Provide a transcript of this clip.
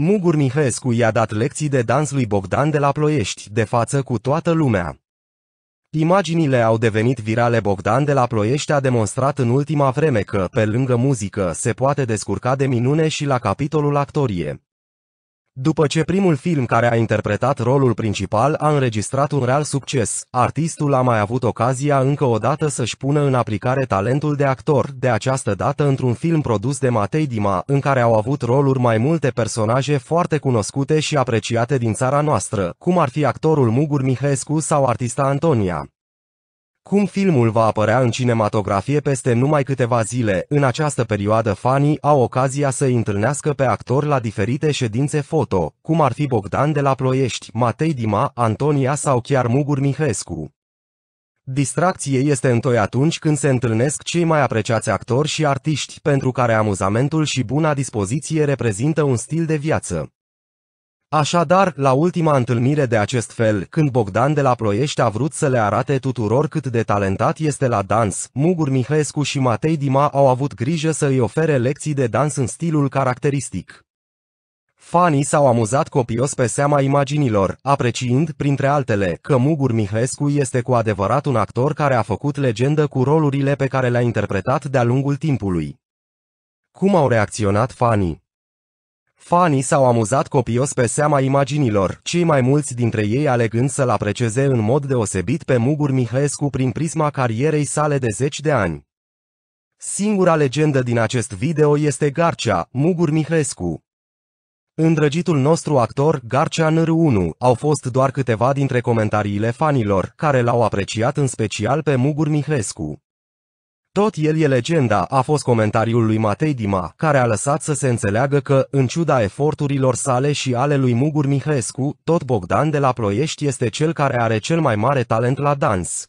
Mugur Mihescu i-a dat lecții de dans lui Bogdan de la Ploiești, de față cu toată lumea. Imaginile au devenit virale Bogdan de la Ploiești a demonstrat în ultima vreme că, pe lângă muzică, se poate descurca de minune și la capitolul actorie. După ce primul film care a interpretat rolul principal a înregistrat un real succes, artistul a mai avut ocazia încă o dată să-și pună în aplicare talentul de actor, de această dată într-un film produs de Matei Dima, în care au avut roluri mai multe personaje foarte cunoscute și apreciate din țara noastră, cum ar fi actorul Mugur Mihescu sau artista Antonia. Cum filmul va apărea în cinematografie peste numai câteva zile, în această perioadă fanii au ocazia să-i întâlnească pe actor la diferite ședințe foto, cum ar fi Bogdan de la Ploiești, Matei Dima, Antonia sau chiar Mugur Mihescu. Distracție este întoi atunci când se întâlnesc cei mai apreciați actori și artiști, pentru care amuzamentul și buna dispoziție reprezintă un stil de viață. Așadar, la ultima întâlnire de acest fel, când Bogdan de la Ploiești a vrut să le arate tuturor cât de talentat este la dans, Mugur Mihescu și Matei Dima au avut grijă să îi ofere lecții de dans în stilul caracteristic. Fanii s-au amuzat copios pe seama imaginilor, apreciind, printre altele, că Mugur Mihescu este cu adevărat un actor care a făcut legendă cu rolurile pe care le-a interpretat de-a lungul timpului. Cum au reacționat fanii? Fanii s-au amuzat copios pe seama imaginilor, cei mai mulți dintre ei alegând să-l aprecieze în mod deosebit pe Mugur Mihăescu prin prisma carierei sale de zeci de ani. Singura legendă din acest video este Garcea, Mugur Mihăescu. Îndrăgitul nostru actor, Garcea NR1, au fost doar câteva dintre comentariile fanilor, care l-au apreciat în special pe Mugur Mihăescu. Tot el e legenda, a fost comentariul lui Matei Dima, care a lăsat să se înțeleagă că, în ciuda eforturilor sale și ale lui Mugur Mihescu, tot Bogdan de la Ploiești este cel care are cel mai mare talent la dans.